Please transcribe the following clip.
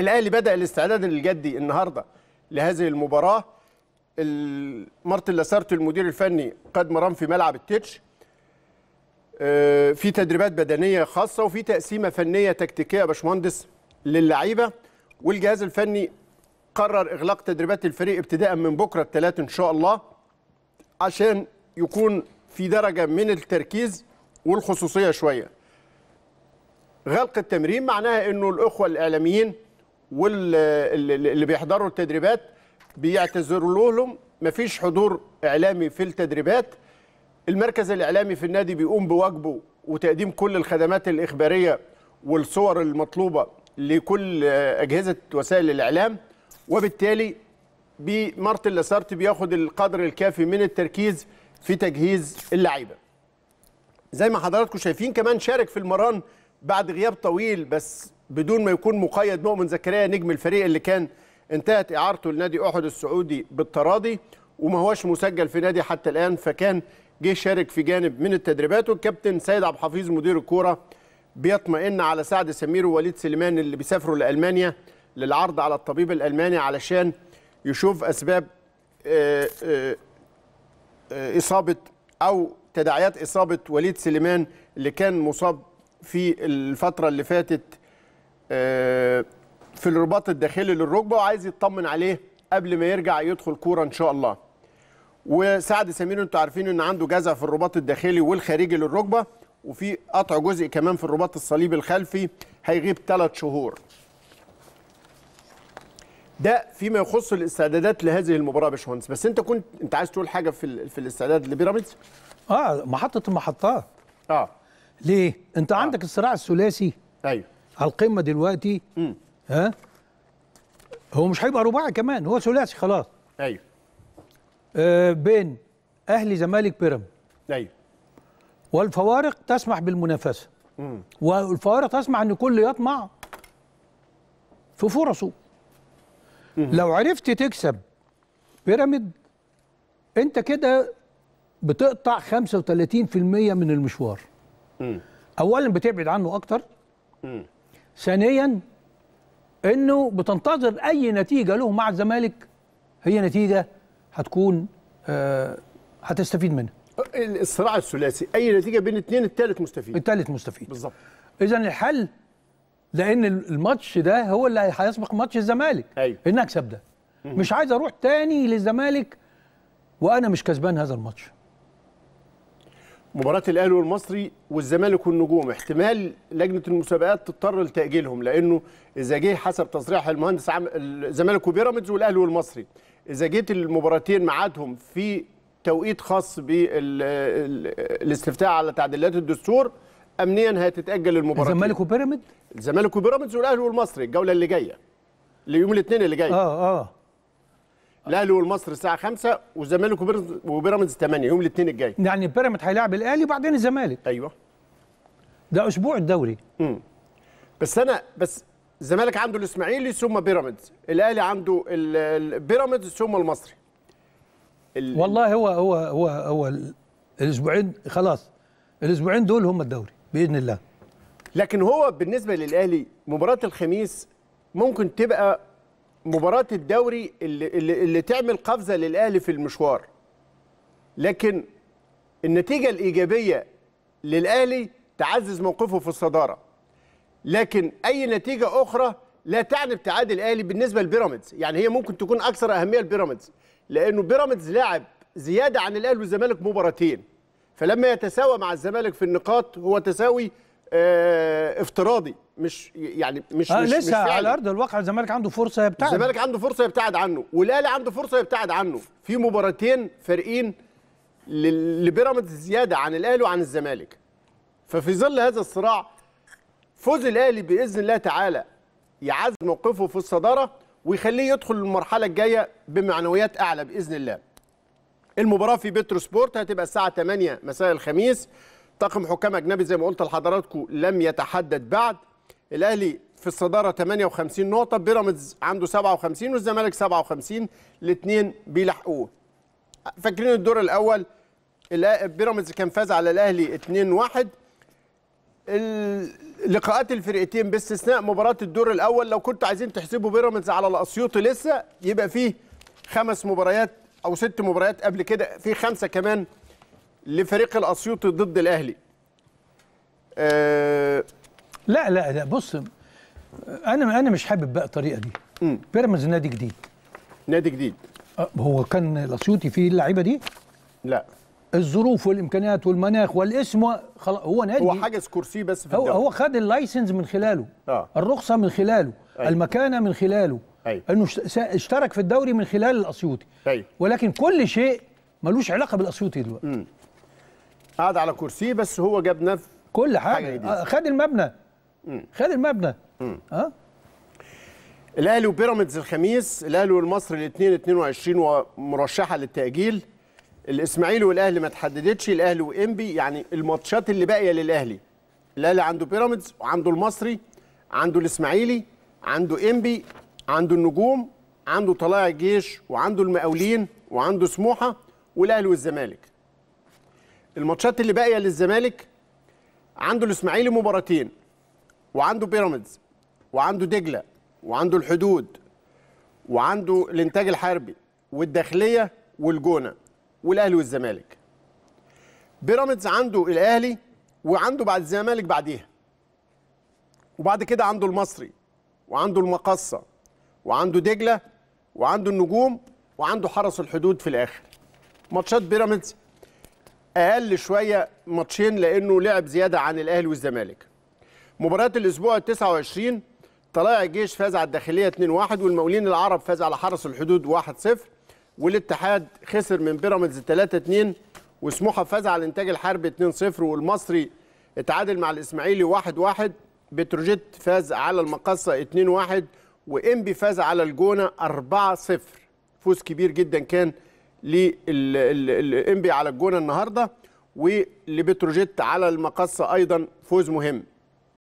الاهلي بدا الاستعداد الجدي النهارده لهذه المباراه مارتن لاسارتو المدير الفني قد مرام في ملعب التتش آه، في تدريبات بدنيه خاصه وفي تقسيمه فنيه تكتيكيه باشمهندس للعيبه والجهاز الفني قرر اغلاق تدريبات الفريق ابتداء من بكره الثلاث ان شاء الله عشان يكون في درجه من التركيز والخصوصيه شويه غلق التمرين معناها انه الاخوه الاعلاميين واللي بيحضروا التدريبات بيعتذروا لهم مفيش حضور اعلامي في التدريبات المركز الاعلامي في النادي بيقوم بواجبه وتقديم كل الخدمات الاخباريه والصور المطلوبه لكل اجهزه وسائل الاعلام وبالتالي مارتن لاسارت بياخد القدر الكافي من التركيز في تجهيز اللعيبه زي ما حضراتكم شايفين كمان شارك في المران بعد غياب طويل بس بدون ما يكون مقيد مؤمن زكريا نجم الفريق اللي كان انتهت اعارته لنادي احد السعودي بالتراضي وما هوش مسجل في نادي حتى الان فكان جه شارك في جانب من التدريبات والكابتن سيد عبد الحفيظ مدير الكوره بيطمئن على سعد سمير ووليد سليمان اللي بيسافروا لالمانيا للعرض على الطبيب الالماني علشان يشوف اسباب آه، آه، آه، اصابه او تداعيات اصابه وليد سليمان اللي كان مصاب في الفتره اللي فاتت في الرباط الداخلي للركبه وعايز يطمن عليه قبل ما يرجع يدخل كوره ان شاء الله. وسعد سمير انتوا عارفين ان عنده جزع في الرباط الداخلي والخارجي للركبه وفي قطع جزء كمان في الرباط الصليبي الخلفي هيغيب ثلاث شهور. ده فيما يخص الاستعدادات لهذه المباراه يا باشمهندس بس انت كنت انت عايز تقول حاجه في في الاستعداد لبيراميدز؟ اه محطه المحطات. اه ليه؟ انت آه. عندك الصراع الثلاثي ايوه على القمه دلوقتي م. ها هو مش هيبقى رباعي كمان هو ثلاثي خلاص ايوه آه بين اهلي زمالك بيراميدز ايوه والفوارق تسمح بالمنافسه والفوارق تسمح ان كل يطمع في فرصه مم. لو عرفت تكسب بيراميد انت كده بتقطع 35% من المشوار مم. اولا بتبعد عنه اكتر ثانيا انه بتنتظر اي نتيجه له مع الزمالك هي نتيجه هتكون آه هتستفيد منها الصراع الثلاثي اي نتيجه بين اثنين الثالث مستفيد الثالث مستفيد بالظبط اذا الحل لان الماتش ده هو اللي هيسبق ماتش الزمالك ايوه ان اكسب ده مش عايز اروح تاني للزمالك وانا مش كسبان هذا الماتش مباراة الأهلي والمصري والزمالك والنجوم احتمال لجنة المسابقات تضطر لتأجيلهم لأنه إذا جه حسب تصريح المهندس عم الزمالك وبيراميدز والأهلي والمصري إذا جيت المباراتين ميعادهم في توقيت خاص بالاستفتاء على تعديلات الدستور أمنيا هتتأجل المباراه الزمالك وبيراميدز الزمالك وبيراميدز والأهلي والمصري الجولة اللي جاية ليوم الاثنين اللي جاي اه اه الاهلي والمصري الساعه 5 والزمالك وبيراميدز 8 يوم الاثنين الجاي يعني بيراميدز هيلاعب الاهلي وبعدين الزمالك ايوه ده اسبوع الدوري امم بس انا بس الزمالك عنده الاسماعيلي ثم بيراميدز الاهلي عنده البيراميدز ثم المصري والله هو هو هو هو الاسبوعين خلاص الاسبوعين دول هم الدوري باذن الله لكن هو بالنسبه للاهلي مباراه الخميس ممكن تبقى مباراه الدوري اللي, اللي, اللي تعمل قفزه للاهلي في المشوار لكن النتيجه الايجابيه للاهلي تعزز موقفه في الصداره لكن اي نتيجه اخرى لا تعني ابتعاد الاهلي بالنسبه لبيراميدز يعني هي ممكن تكون اكثر اهميه لبيراميدز لانه بيراميدز لاعب زياده عن الاهلي والزمالك مباراتين فلما يتساوى مع الزمالك في النقاط هو تساوي اه افتراضي مش يعني مش آه لسه مش على ارض الواقع الزمالك عنده فرصه يبتعد الزمالك عنده فرصه يبتعد عنه والاهلي عنده فرصه يبتعد عنه في مباراتين فارقين لبيراميدز زياده عن الاهلي وعن الزمالك ففي ظل هذا الصراع فوز الاهلي باذن الله تعالى يعز موقفه في الصداره ويخليه يدخل المرحله الجايه بمعنويات اعلى باذن الله المباراه في بترو سبورت هتبقى الساعه 8 مساء الخميس طاقم حكام اجنبي زي ما قلت لحضراتكم لم يتحدد بعد الاهلي في الصداره 58 نقطه بيراميدز عنده 57 والزمالك 57 الاثنين بيلحقوه فاكرين الدور الاول بيراميدز كان فاز على الاهلي 2-1 اللقاءات الفرقتين باستثناء مباراه الدور الاول لو كنتوا عايزين تحسبوا بيراميدز على الاسيوطي لسه يبقى فيه خمس مباريات او ست مباريات قبل كده في خمسه كمان لفريق الاسيوطي ضد الاهلي أه لا لا لا بص انا انا مش حابب بقى الطريقه دي بيراميدز نادي جديد نادي جديد أه، هو كان الاسيوطي فيه اللعيبه دي لا الظروف والامكانيات والمناخ والاسم هو نادي هو حاجز كرسي بس في هو, هو خد اللايسنس من خلاله آه. الرخصه من خلاله أي. المكانه من خلاله أيوه. انه اشترك في الدوري من خلال الاسيوطي أيوه. ولكن كل شيء ملوش علاقه بالاسيوطي دلوقتي قعد على كرسيه بس هو جاب نفس كل حاجه, حاجة آه، خد المبنى خد المبنى اه الاهلي وبيراميدز الخميس الاهلي والمصري الاثنين 22 ومرشحه للتاجيل الاسماعيلي والاهلي ما تحددتش الاهلي وانبي يعني الماتشات اللي باقيه للاهلي الاهلي عنده بيراميدز وعنده المصري عنده الاسماعيلي عنده انبي عنده النجوم عنده طلائع الجيش وعنده المقاولين وعنده سموحه والاهلي والزمالك الماتشات اللي باقيه للزمالك عنده الاسماعيلي مباراتين وعنده بيراميدز وعنده دجله وعنده الحدود وعنده الانتاج الحربي والداخليه والجونه والاهلي والزمالك بيراميدز عنده الاهلي وعنده بعد الزمالك بعديها وبعد كده عنده المصري وعنده المقصه وعنده دجله وعنده النجوم وعنده حرس الحدود في الاخر ماتشات بيراميدز اقل شويه ماتشين لانه لعب زياده عن الاهلي والزمالك مباريات الاسبوع ال 29 طلائع الجيش فاز على الداخليه 2-1 والمقاولين العرب فاز على حرس الحدود 1-0 والاتحاد خسر من بيراميدز 3-2 وسموحه فاز على الانتاج الحربي 2-0 والمصري اتعادل مع الاسماعيلي 1-1 بتروجيت فاز على المقصه 2-1 وانبي فاز على الجونه 4-0 فوز كبير جدا كان للانبي على الجونه النهارده ولبتروجيت على المقصه ايضا فوز مهم